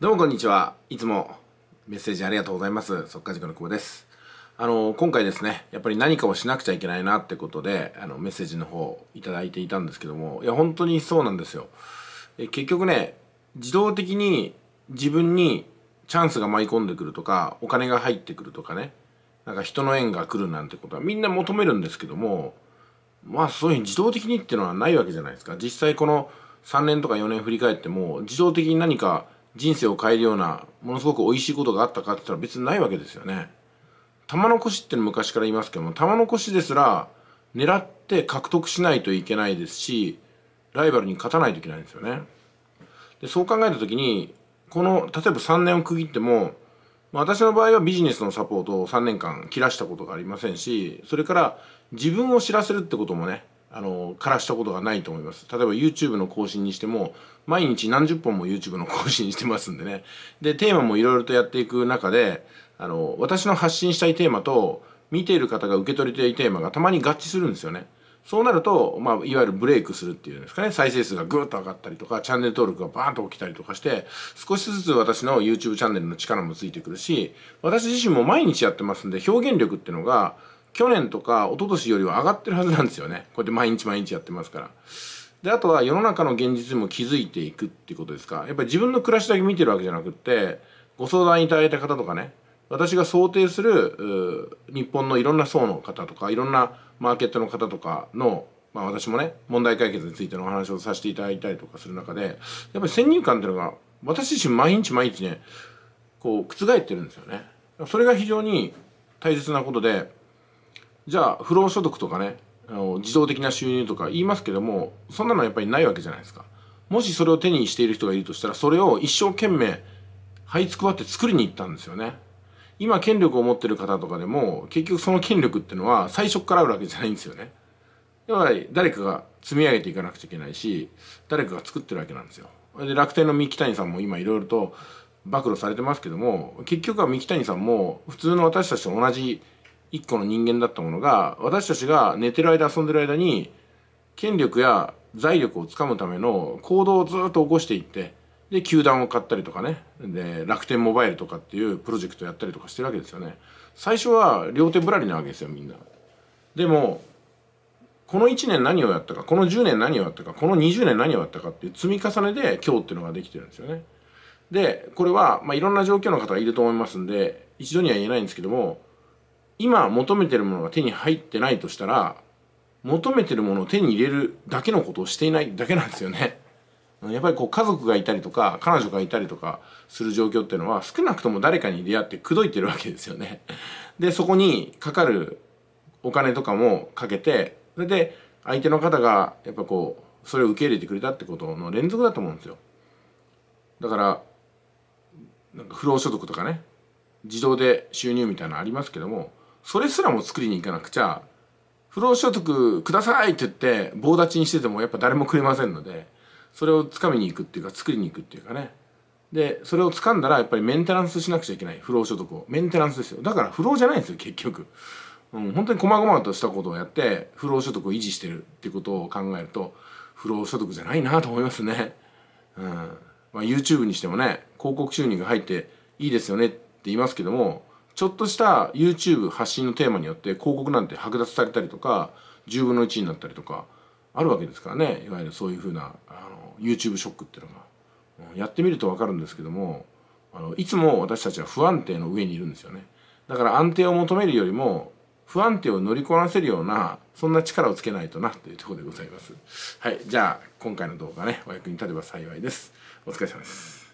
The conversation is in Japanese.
どうもこんにちは。いつもメッセージありがとうございます。即化塾の久保です。あの、今回ですね、やっぱり何かをしなくちゃいけないなってことで、あの、メッセージの方いただいていたんですけども、いや、本当にそうなんですよ。え結局ね、自動的に自分にチャンスが舞い込んでくるとか、お金が入ってくるとかね、なんか人の縁が来るなんてことはみんな求めるんですけども、まあそういうふうに自動的にっていうのはないわけじゃないですか。実際この3年とか4年振り返っても、自動的に何か人生を変えるようなものすごく美味しいことがあったかって言ったら別にないわけですよね玉残しって昔から言いますけども玉残しですら狙って獲得しないといけないですしライバルに勝たないといけないんですよねでそう考えた時にこの例えば3年を区切っても私の場合はビジネスのサポートを3年間切らしたことがありませんしそれから自分を知らせるってこともねあの枯らしたことがないと思います例えば YouTube の更新にしても毎日何十本も YouTube の更新してますんでねでテーマもいろいろとやっていく中であの私の発信したいテーマと見ている方が受け取りたいテーマがたまに合致するんですよねそうなると、まあ、いわゆるブレイクするっていうんですかね再生数がぐーっと上がったりとかチャンネル登録がバーンと起きたりとかして少しずつ私の YouTube チャンネルの力もついてくるし私自身も毎日やってますんで表現力っていうのが去年とか一昨年よりは上がってるはずなんですよねこうやって毎日毎日やってますからであとは世の中の現実にも気づいていくっていうことですかやっぱり自分の暮らしだけ見てるわけじゃなくってご相談いただいた方とかね私が想定する日本のいろんな層の方とかいろんなマーケットの方とかのまあ私もね問題解決についてのお話をさせていただいたりとかする中でやっぱり先入観っていうのが私自身毎日毎日ねこう覆ってるんですよねそれが非常に大切なことでじゃあ不労所得とかねあの自動的な収入とか言いますけどもそんなのはやっぱりないわけじゃないですかもしそれを手にしている人がいるとしたらそれを一生懸命這いつくばって作りに行ったんですよね今権力を持ってる方とかでも結局その権力ってのは最初からあるわけじゃないんですよねやっぱり誰かが積み上げていかなくちゃいけないし誰かが作ってるわけなんですよで楽天の三木谷さんも今いろいろと暴露されてますけども結局は三木谷さんも普通の私たちと同じ一個の人間だったものが私たちが寝てる間遊んでる間に権力や財力をつかむための行動をずっと起こしていってで球団を買ったりとかねで楽天モバイルとかっていうプロジェクトやったりとかしてるわけですよね最初は両手ぶらりなわけですよみんなでもこの1年何をやったかこの10年何をやったかこの20年何をやったかっていう積み重ねで今日っていうのができてるんですよねでこれは、まあ、いろんな状況の方がいると思いますんで一度には言えないんですけども今求めてるものが手に入ってないとしたら求めてるものを手に入れるだけのことをしていないだけなんですよね。やっぱりこう家族がいたりとか彼女がいたりとかする状況っていうのは少なくとも誰かに出会って口説いてるわけですよね。でそこにかかるお金とかもかけてそれで相手の方がやっぱこうそれを受け入れてくれたってことの連続だと思うんですよ。だからなんか不労所得とかね自動で収入みたいなのありますけどもそれすらも作りに行かなくちゃ不労所得くださいって言って棒立ちにしててもやっぱ誰もくれませんのでそれを掴みに行くっていうか作りに行くっていうかねでそれを掴んだらやっぱりメンテナンスしなくちゃいけない不労所得をメンテナンスですよだから不労じゃないんですよ結局、うん、本当に細々としたことをやって不労所得を維持してるっていうことを考えると不労所得じゃないなと思いますねうんまあ YouTube にしてもね広告収入が入っていいですよねって言いますけどもちょっとした YouTube 発信のテーマによって広告なんて剥奪されたりとか10分の1になったりとかあるわけですからねいわゆるそういうふうなあの YouTube ショックっていうのが、やってみると分かるんですけどもあのいつも私たちは不安定の上にいるんですよねだから安定を求めるよりも不安定を乗りこなせるようなそんな力をつけないとなというところでございますはいじゃあ今回の動画ねお役に立てば幸いですお疲れ様です